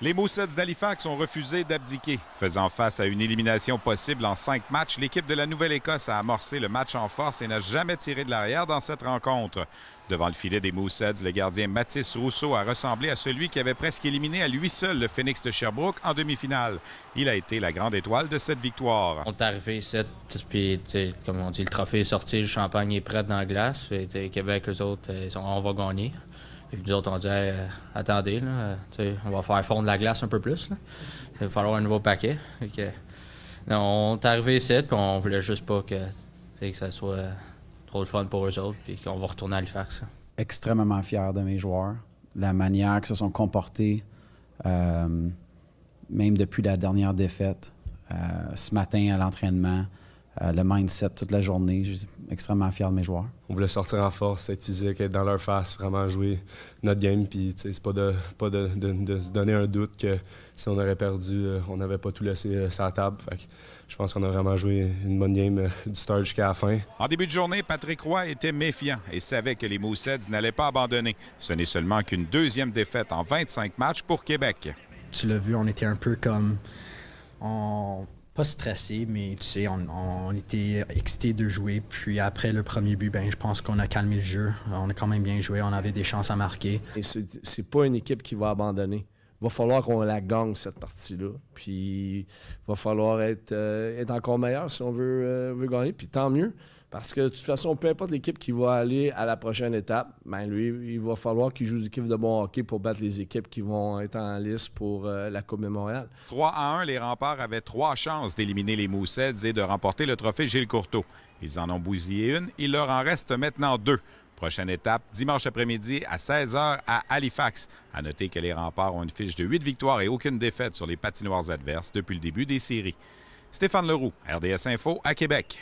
Les Moussets d'Halifax ont refusé d'abdiquer. Faisant face à une élimination possible en cinq matchs, l'équipe de la Nouvelle-Écosse a amorcé le match en force et n'a jamais tiré de l'arrière dans cette rencontre. Devant le filet des Moussets, le gardien Mathis Rousseau a ressemblé à celui qui avait presque éliminé à lui seul le Phoenix de Sherbrooke en demi-finale. Il a été la grande étoile de cette victoire. On est arrivé puis comme on dit, le trophée est sorti, le champagne est prêt dans la glace. Et, Québec, eux autres, euh, on va gagner. Puis nous autres, on dit euh, attendez, euh, on va faire fondre la glace un peu plus. Il va falloir un nouveau paquet. on est arrivé ici, puis on voulait juste pas que, que ça soit trop de fun pour eux autres, et qu'on va retourner à Halifax. Extrêmement fier de mes joueurs, la manière que se sont comportés, euh, même depuis la dernière défaite, ce matin à l'entraînement. Euh, le mindset toute la journée. Je suis extrêmement fier de mes joueurs. On voulait sortir en force, être physique, être dans leur face, vraiment jouer notre game. Puis, c'est pas, de, pas de, se donner un doute que si on aurait perdu, euh, on n'avait pas tout laissé euh, sur la table. Fait je pense qu'on a vraiment joué une bonne game du start jusqu'à la fin. En début de journée, Patrick Roy était méfiant et savait que les Moussets n'allaient pas abandonner. Ce n'est seulement qu'une deuxième défaite en 25 matchs pour Québec. Tu l'as vu, on était un peu comme. On pas stressé, mais tu sais, on, était excité de jouer. Puis après le premier but, ben, je pense qu'on a calmé le jeu. On a quand même bien joué. On avait des chances à marquer. Et c'est pas une équipe qui va abandonner. va falloir qu'on la gagne, cette partie-là. Puis va falloir être, euh, encore meilleur si on veut, euh, veut gagner. Puis tant mieux. Parce que de toute façon, peu importe l'équipe qui va aller à la prochaine étape, Mais ben, lui, il va falloir qu'il joue du équipe de bon hockey pour battre les équipes qui vont être en liste pour euh, la Coupe mémoriale. 3 à 1, les remparts avaient trois chances d'éliminer les Moussets et de remporter le trophée Gilles Courteau. Ils en ont bousillé une, il leur en reste maintenant deux. Prochaine étape, dimanche après-midi à 16h à Halifax. À noter que les remparts ont une fiche de 8 victoires et aucune défaite sur les patinoires adverses depuis le début des séries. Stéphane Leroux, RDS Info à Québec.